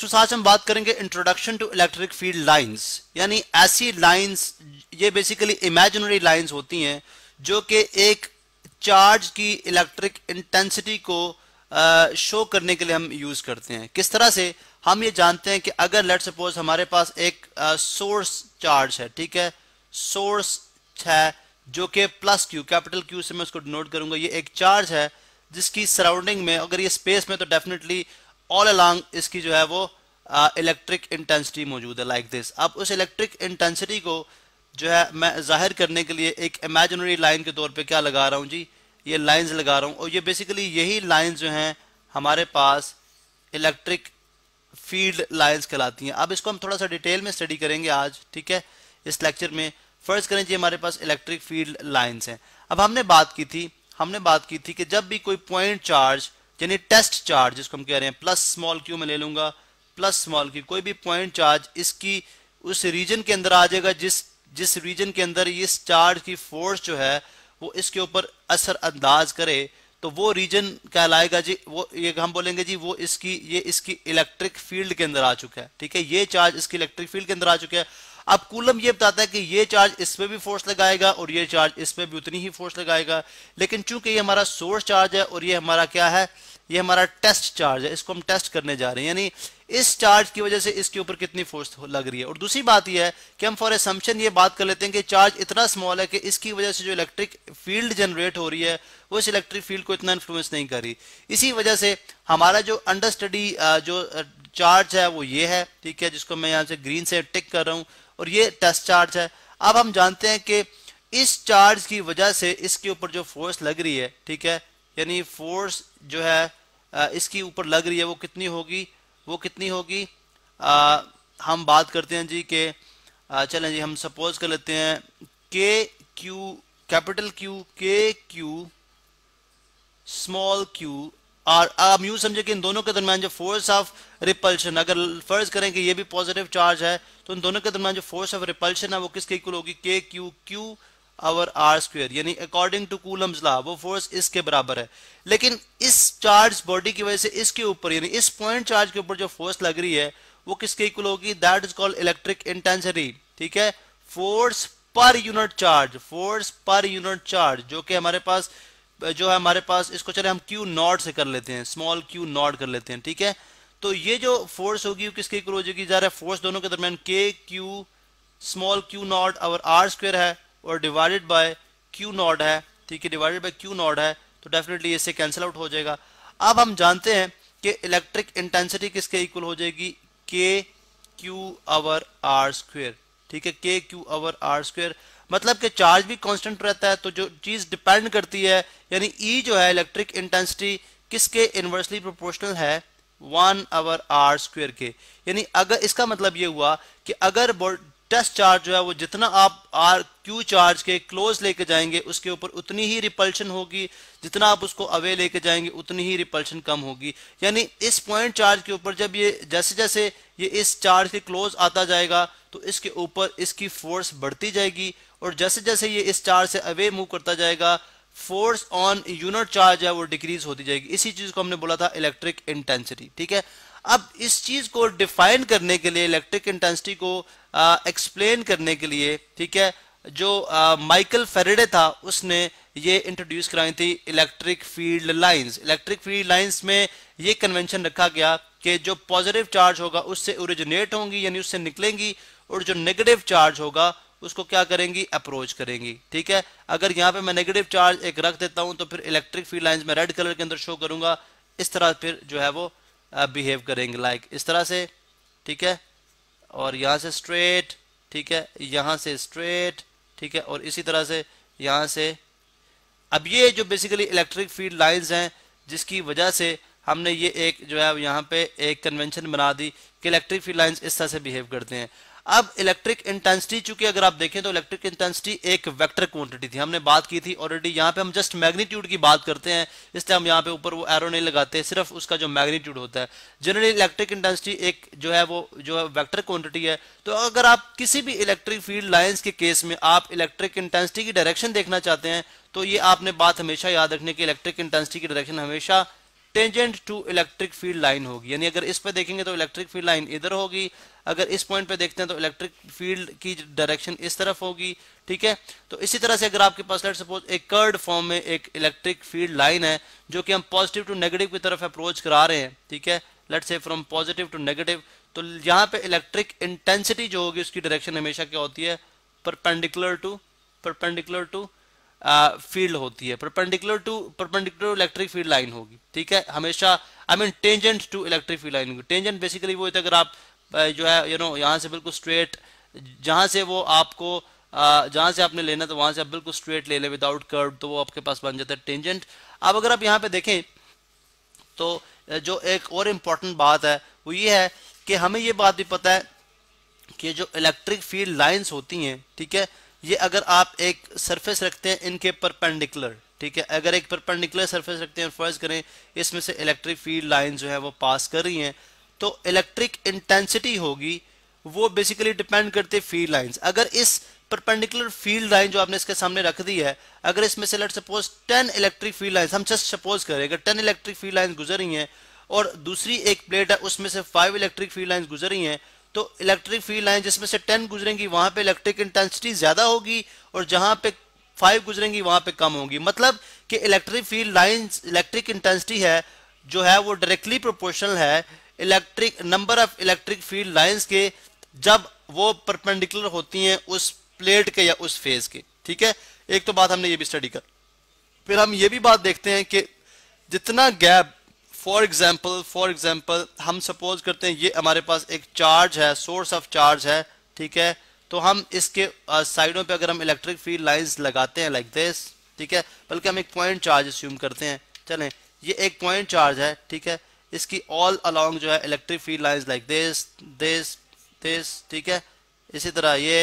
दोस्तों आज हम बात करेंगे introduction to electric field lines यानी ऐसी लाइंस ये बेसिकली इमेजिनरी लाइंस होती हैं जो कि एक चार्ज की इलेक्ट्रिक इंटेंसिटी को शो करने के लिए हम यूज करते हैं किस तरह से हम ये जानते हैं कि अगर लेट सपोज हमारे पास एक सोर्स चार्ज है ठीक है सोर्स है जो कि प्लस क्यू कैपिटल क्यू से मैं उसको डिनोट करूंगा ये एक चार्ज है जिसकी सराउंडिंग में अगर ये स्पेस में तो डेफिनेटली ऑल अलॉन्ग इसकी जो है वो इलेक्ट्रिक इंटेंसिटी मौजूद है लाइक दिस अब उस इलेक्ट्रिक इंटेंसिटी को जो है मैं जाहिर करने के लिए एक इमेजनरी लाइन के तौर पे क्या लगा रहा हूँ जी ये लाइंस लगा रहा हूँ और ये बेसिकली यही लाइंस जो हैं हमारे पास इलेक्ट्रिक फील्ड लाइंस कहलाती हैं अब इसको हम थोड़ा सा डिटेल में स्टडी करेंगे आज ठीक है इस लेक्चर में फर्स्ट करें जी हमारे पास इलेक्ट्रिक फील्ड लाइन्स हैं अब हमने बात की थी हमने बात की थी कि जब भी कोई पॉइंट चार्ज यानी टेस्ट चार्ज जिसको हम कह रहे हैं प्लस स्मॉल क्यू में ले लूंगा प्लस स्मॉल क्यू कोई भी पॉइंट चार्ज इसकी उस रीजन के अंदर आ जाएगा जिस जिस रीजन के अंदर इस चार्ज की फोर्स जो है वो इसके ऊपर असर अंदाज करे तो वो रीजन कहलाएगा जी वो ये हम बोलेंगे जी वो इसकी ये इसकी इलेक्ट्रिक फील्ड के अंदर आ चुका है ठीक है ये चार्ज इसकी इलेक्ट्रिक फील्ड के अंदर आ चुका है अब कूलम ये बताता है कि ये चार्ज इस पर भी फोर्स लगाएगा और ये चार्ज इस पर भी उतनी ही फोर्स लगाएगा लेकिन चूंकि ये हमारा सोर्स चार्ज है और ये हमारा क्या है ये हमारा टेस्ट चार्ज है इसको हम टेस्ट करने जा रहे हैं यानी इस चार्ज की वजह से इसके ऊपर कितनी फोर्स लग रही है और दूसरी बात यह है कि हम फॉर एसम्पन ये बात कर लेते हैं कि चार्ज इतना स्मॉल है कि इसकी वजह से जो इलेक्ट्रिक फील्ड जनरेट हो रही है वो इस इलेक्ट्रिक फील्ड को इतना इन्फ्लुएंस नहीं कर रही इसी वजह से हमारा जो अंडरस्टडी जो चार्ज है वो ये है ठीक है जिसको मैं यहाँ से ग्रीन से टिक कर रहा हूँ और ये टेस्ट चार्ज है अब हम जानते हैं कि इस चार्ज की वजह से इसके ऊपर जो फोर्स लग रही है ठीक है यानी फोर्स जो है इसके ऊपर लग रही है वो कितनी होगी वो कितनी होगी हम बात करते हैं जी के चलें जी हम सपोज कर लेते हैं K Q capital Q K Q small Q और आप यूं समझे कि इन दोनों के दरमियान जो फोर्स ऑफ रिपल्शन अगर फर्ज करें कि ये भी पॉजिटिव चार्ज है तो इन दोनों के दरमियान जो फोर्स ऑफ रिपल्शन है वो किसके इक्वल होगी K Q Q over R square यानी अकॉर्डिंग टू कूलम्स ला वो फोर्स इसके बराबर है लेकिन इस चार्ज बॉडी की वजह से इसके ऊपर यानी इस पॉइंट चार्ज के ऊपर जो फोर्स लग रही है वो किसके इक्वल होगी that is called electric intensity ठीक है force per unit charge force per unit charge जो कि हमारे पास जो है हमारे पास इसको चले हम क्यू नॉट से कर लेते हैं स्मॉल क्यू नॉट कर लेते हैं ठीक है तो ये जो फोर्स होगी किसके इक्वल हो जाएगी जा रहा है फोर्स दोनों के दरमियान K Q small Q not और आर स्क्वेयर है और डिवाइडेड बाय क्यू नॉट है ठीक है डिवाइडेड बाय क्यू नॉट है तो डेफिनेटली इससे कैंसिल आउट हो जाएगा अब हम जानते हैं कि इलेक्ट्रिक इंटेंसिटी किसके इक्वल हो जाएगी के क्यू आवर आर स्क्वेयर ठीक है के क्यू आवर आर स्क्वेयर मतलब कि चार्ज भी कांस्टेंट रहता है तो जो चीज डिपेंड करती है यानी ई e जो है इलेक्ट्रिक इंटेंसिटी किसके इन्वर्सली प्रोपोर्शनल है वन आवर आर स्क्वेयर के यानी अगर इसका मतलब ये हुआ कि अगर टेस्ट चार्ज जो है वो जितना आप आर क्यू चार्ज के क्लोज लेके जाएंगे उसके ऊपर उतनी ही रिपल्शन होगी जितना आप उसको अवे लेके जाएंगे उतनी ही रिपल्शन कम होगी यानी इस पॉइंट चार्ज के ऊपर जब ये जैसे जैसे ये इस चार्ज के क्लोज आता जाएगा तो इसके ऊपर इसकी फोर्स बढ़ती जाएगी और जैसे जैसे ये इस चार्ज से अवे मूव करता जाएगा फोर्स ऑन यूनिट चार्ज है वो डिक्रीज होती जाएगी इसी चीज को हमने बोला था इलेक्ट्रिक इंटेंसिटी ठीक है अब इस चीज को डिफाइन करने के लिए इलेक्ट्रिक इंटेंसिटी को एक्सप्लेन करने के लिए ठीक है जो माइकल फेरेडे था उसने ये इंट्रोड्यूस कराई थी electric field lines electric field lines में ये कन्वेंशन रखा गया कि जो पॉजिटिव चार्ज होगा उससे ओरिजिनेट होंगी यानी उससे निकलेंगी और जो नेगेटिव चार्ज होगा उसको क्या करेंगी अप्रोच करेंगी ठीक है अगर यहां पे मैं नेगेटिव चार्ज एक रख देता हूं तो फिर इलेक्ट्रिक फील्ड लाइंस में रेड कलर के अंदर शो करूंगा इस तरह फिर जो है वो बिहेव uh, करेंगे लाइक इस तरह से ठीक है और यहां से स्ट्रेट ठीक है यहां से स्ट्रेट ठीक है और इसी तरह से यहां से अब ये जो बेसिकली इलेक्ट्रिक फील्ड लाइन्स हैं जिसकी वजह से हमने ये एक जो है यहाँ पे एक कन्वेंशन बना दी कि इलेक्ट्रिक फील्ड लाइंस इस तरह से बिहेव करते हैं अब इलेक्ट्रिक इंटेंसिटी चूंकि अगर आप देखें तो इलेक्ट्रिक इंटेंसिटी एक वेक्टर क्वांटिटी थी हमने बात की थी ऑलरेडी यहाँ पे हम जस्ट मैग्नीट्यूड की बात करते हैं इसलिए हम यहाँ पे ऊपर वो एरो नहीं लगाते सिर्फ उसका जो मैग्नीट्यूड होता है जनरली इलेक्ट्रिक इंटेंसिटी एक जो है वो जो है वैक्टर क्वान्टिटी है तो अगर आप किसी भी इलेक्ट्रिक फील्ड लाइन्स के केस में आप इलेक्ट्रिक इंटेंसिटी की डायरेक्शन देखना चाहते हैं तो ये आपने बात हमेशा याद रखने की इलेक्ट्रिक इंटेंसिटी की डायरेक्शन हमेशा tangent to electric field line होगी यानी अगर इस पे देखेंगे तो इलेक्ट्रिक फील्ड लाइन इधर होगी अगर इस पॉइंट पे देखते हैं तो इलेक्ट्रिक फील्ड की डायरेक्शन इस तरफ होगी ठीक है तो इसी तरह से अगर आपके पास लेट सपोज एक कर्ड फॉर्म में एक इलेक्ट्रिक फील्ड लाइन है जो कि हम पॉजिटिव टू नेगेटिव की तरफ अप्रोच करा रहे हैं ठीक है लेट से फ्रॉम पॉजिटिव टू नेगेटिव तो यहाँ पे इलेक्ट्रिक इंटेंसिटी जो होगी उसकी डायरेक्शन हमेशा क्या होती है perpendicular to perpendicular to field होती है perpendicular to perpendicular electric field line होगी ठीक है हमेशा I mean tangent to electric field line होगी टेंजेंट बेसिकली वो होता है अगर आप जो है यू नो यहाँ से बिल्कुल स्ट्रेट जहाँ से वो आपको जहाँ से आपने लेना तो वहाँ से आप बिल्कुल स्ट्रेट ले लें विदाउट कर्व तो वो आपके पास बन जाता है टेंजेंट अब अगर आप यहाँ पे देखें तो जो एक और इम्पॉर्टेंट बात है वो ये है कि हमें ये बात भी पता है कि जो इलेक्ट्रिक फील्ड लाइंस होती हैं ठीक है ये अगर आप एक सरफेस रखते हैं इनके परपेंडिकुलर ठीक है अगर एक परपेंडिकुलर सरफेस रखते हैं फर्ज करें इसमें से इलेक्ट्रिक फील्ड लाइन जो है वो पास कर रही हैं तो इलेक्ट्रिक इंटेंसिटी होगी वो बेसिकली डिपेंड करते फील्ड लाइंस अगर इस परपेंडिकुलर फील्ड लाइन जो आपने इसके सामने रख दी है अगर इसमें से let suppose ten electric field line हम जस्ट सपोज करें अगर टेन इलेक्ट्रिक फील्ड लाइन गुजर रही हैं और दूसरी एक प्लेट है उसमें से फाइव इलेक्ट्रिक फील्ड लाइन गुजर रही हैं तो इलेक्ट्रिक फील्ड लाइन जिसमें से टेन गुजरेंगी वहां पे इलेक्ट्रिक इंटेंसिटी ज्यादा होगी और जहां पे फाइव गुजरेंगी वहां पे कम होगी मतलब कि electric field line electric intensity है जो है वो डायरेक्टली प्रोपोर्शनल है electric number of electric field lines के जब वो परपेंडिकुलर होती हैं उस प्लेट के या उस फेज के ठीक है एक तो बात हमने ये भी स्टडी कर फिर हम ये भी बात देखते हैं कि जितना gap for example for example हम सपोज करते हैं ये हमारे पास एक चार्ज है सोर्स ऑफ चार्ज है ठीक है तो हम इसके साइडों पे अगर हम इलेक्ट्रिक फील्ड लाइंस लगाते हैं लाइक दिस ठीक है बल्कि हम एक पॉइंट चार्ज अस्यूम करते हैं चलें ये एक पॉइंट चार्ज है ठीक है इसकी ऑल अलॉन्ग जो है electric field lines like this this this ठीक है इसी तरह ये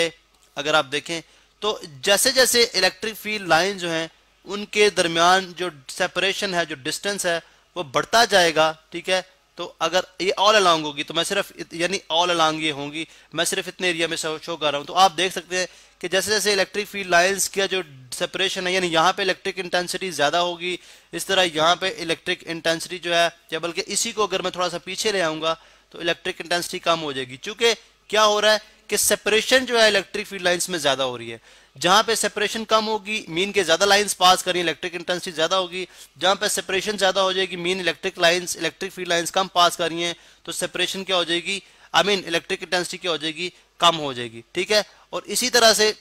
अगर आप देखें तो जैसे जैसे इलेक्ट्रिक फील्ड लाइन जो हैं उनके दरमियान जो सेपरेशन है जो डिस्टेंस है वो बढ़ता जाएगा ठीक है तो अगर ये ऑल अलांग होगी तो मैं सिर्फ यानी ऑल अलांग ये होंगी मैं सिर्फ इतने एरिया में शो कर रहा हूँ तो आप देख सकते हैं कि जैसे जैसे इलेक्ट्रिक फील्ड लाइन्स का जो सेपरेशन है यानी यहाँ पे इलेक्ट्रिक इंटेंसिटी ज़्यादा होगी इस तरह यहाँ पे इलेक्ट्रिक इंटेंसिटी जो है या बल्कि इसी को अगर मैं थोड़ा सा पीछे ले आऊँगा तो इलेक्ट्रिक इंटेंसिटी कम हो जाएगी चूँकि क्या हो रहा है कि सेपरेशन जो है इलेक्ट्रिक फील्ड लाइन्स में ज़्यादा हो रही है जहां पे सेपरेशन कम होगी मीन के ज्यादा लाइंस पास करें इलेक्ट्रिक इंटेंसिटी ज्यादा होगी जहां पे सेपरेशन ज्यादा हो जाएगी mean electric lines electric field lines कम पास करी हैं तो सेपरेशन क्या हो जाएगी आई मीन इलेक्ट्रिक इंटेंसिटी क्या हो जाएगी कम हो जाएगी ठीक है और इसी तरह से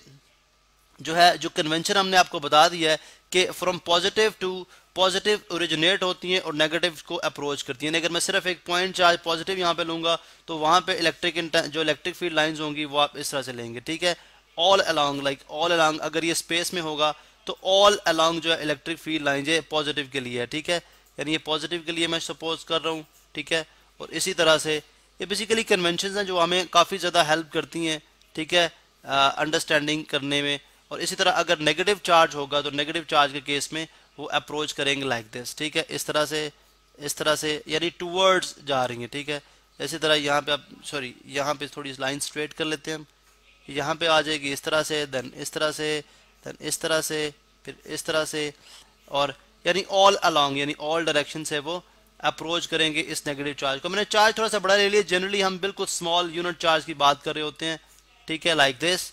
जो है जो कन्वेंशन हमने आपको बता दिया है कि from positive to positive originate होती हैं और नेगेटिव को अप्रोच करती हैं अगर मैं सिर्फ एक पॉइंट चार्ज पॉजिटिव यहाँ पे लूंगा तो वहां पे इलेक्ट्रिक जो इलेक्ट्रिक फील्ड लाइंस होंगी वो आप इस तरह से लेंगे ठीक है all along like all along अगर ये स्पेस में होगा तो ऑल अलॉन्ग जो है इलेक्ट्रिक फील्ड लाइन ये पॉजिटिव के लिए है ठीक है यानी ये पॉजिटिव के लिए मैं सपोज कर रहा हूँ ठीक है और इसी तरह से ये बेसिकली कन्वेंशन हैं जो हमें काफ़ी ज़्यादा हेल्प करती हैं ठीक है अंडरस्टैंडिंग करने में और इसी तरह अगर नेगेटिव चार्ज होगा तो नेगेटिव चार्ज के केस में वो अप्रोच करेंगे लाइक दिस ठीक है इस तरह से इस तरह से यानी टूवर्ड्स जा रही हैं ठीक है इसी तरह यहाँ पे आप सॉरी यहाँ पे थोड़ी लाइन स्ट्रेट कर लेते हैं हम यहाँ पे आ जाएगी इस तरह से देन इस तरह से देन इस तरह से फिर इस तरह से और यानी ऑल अलॉन्ग यानी ऑल डायरेक्शन से वो अप्रोच करेंगे इस नेगेटिव चार्ज को मैंने चार्ज थोड़ा सा बड़ा ले लिया जनरली हम बिल्कुल स्मॉल यूनिट चार्ज की बात कर रहे होते हैं ठीक है लाइक like दिस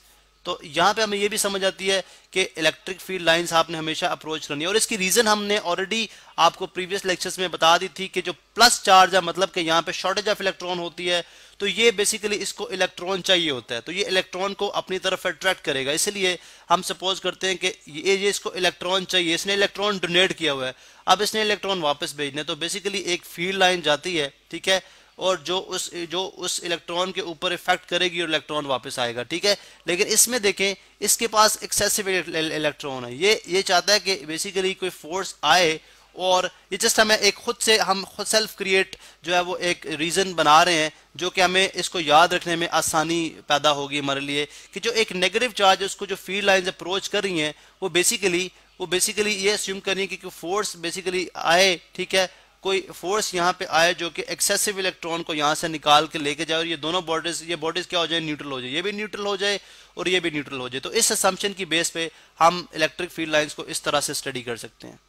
तो यहाँ पे हमें ये भी समझ आती है कि इलेक्ट्रिक फील्ड लाइंस आपने हमेशा अप्रोच करनी है और इसकी रीज़न हमने ऑलरेडी आपको प्रीवियस लेक्चर्स में बता दी थी कि जो प्लस चार्ज है मतलब कि यहाँ पे शॉर्टेज ऑफ इलेक्ट्रॉन होती है तो ये बेसिकली इसको इलेक्ट्रॉन चाहिए होता है तो ये इलेक्ट्रॉन को अपनी तरफ अट्रैक्ट करेगा इसलिए हम सपोज करते हैं कि ये ये इसको इलेक्ट्रॉन चाहिए इसने इलेक्ट्रॉन डोनेट किया हुआ है अब इसने इलेक्ट्रॉन वापस भेजना है तो बेसिकली एक फील्ड लाइन जाती है ठीक है और जो उस जो उस इलेक्ट्रॉन के ऊपर इफेक्ट करेगी और इलेक्ट्रॉन वापस आएगा ठीक है लेकिन इसमें देखें इसके पास एक्सेसिव इलेक्ट्रॉन है ये ये चाहता है कि बेसिकली कोई फोर्स आए और ये जस्ट हमें एक खुद से हम खुद सेल्फ क्रिएट जो है वो एक रीज़न बना रहे हैं जो कि हमें इसको याद रखने में आसानी पैदा होगी हमारे लिए कि जो एक नेगेटिव चार्ज उसको जो फील्ड लाइन अप्रोच कर रही हैं वो बेसिकली वो बेसिकली ये अस्यूम कर रही है कि फोर्स बेसिकली आए ठीक है कोई फोर्स यहाँ पे आए जो कि एक्सेसिव इलेक्ट्रॉन को यहाँ से निकाल के लेके जाए और ये दोनों बॉडीज ये बॉडीज क्या हो जाए न्यूट्रल हो जाए ये भी न्यूट्रल हो जाए और ये भी न्यूट्रल हो जाए तो इस असम्पशन की बेस पे हम इलेक्ट्रिक फील्ड लाइंस को इस तरह से स्टडी कर सकते हैं